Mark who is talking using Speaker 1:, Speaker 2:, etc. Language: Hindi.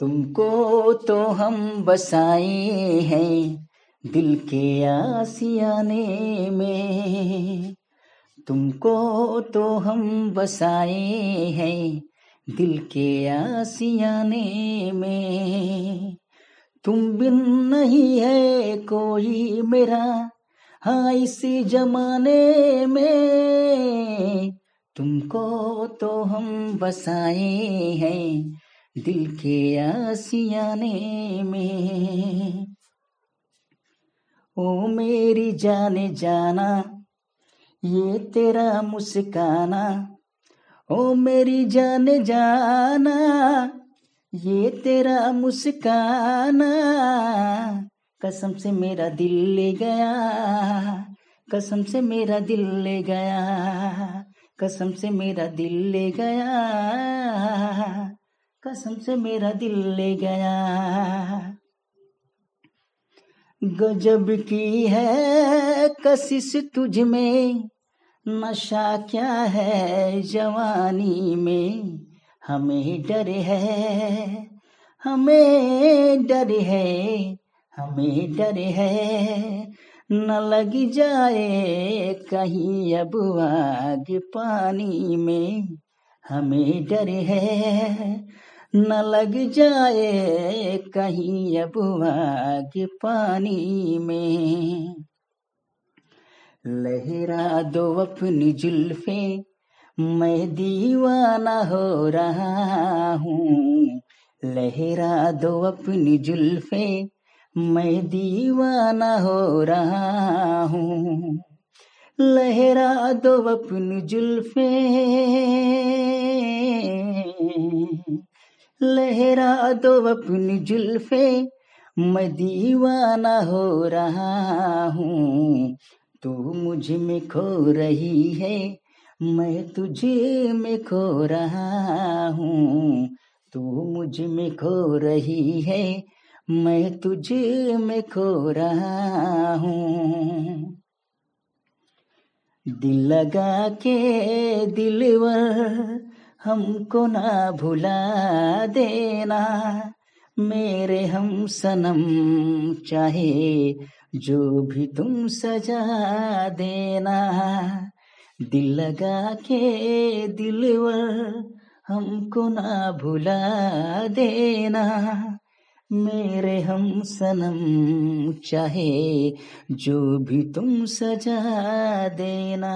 Speaker 1: तुमको तो हम बसाए हैं दिल के आसियाने में तुमको तो हम बसाए हैं दिल के आसियाने में तुम बिन नहीं है कोई मेरा हाँ इसी जमाने में तुमको तो हम बसाए हैं दिल के आसियाने में ओ मेरी जाने जाना ये तेरा मुस्काना ओ मेरी जाने जाना ये तेरा मुस्काना कसम से मेरा दिल ले गया कसम से मेरा दिल ले गया कसम से मेरा दिल ले गया कसम से मेरा दिल ले गया गजब की है कशिश तुझ में नशा क्या है जवानी में हमें डर है हमें डर है हमें डर है न लग जाए कहीं अब आग पानी में हमें डर है न लग जाए कहीं अबुआ के पानी में लहरा दो अपनी जुल्फे मैं दीवाना हो रहा हूँ लहरा दो अपनी जुल्फे मैं दीवाना हो रहा हूँ लहरा दो अपनी जुल्फे लहरा दो अपनी जुल्फे मैं दीवाना हो रहा हूँ तू मुझ में खो रही है मैं तुझे में खो रहा हूँ तू मुझ में खो रही है मैं तुझे में खो रहा हूँ दिल लगा के दिलवर हमको ना भुला देना मेरे हम सनम चाहे जो भी तुम सजा देना दिल लगा के दिलवर हमको ना भुला देना मेरे हम सनम चाहे जो भी तुम सजा देना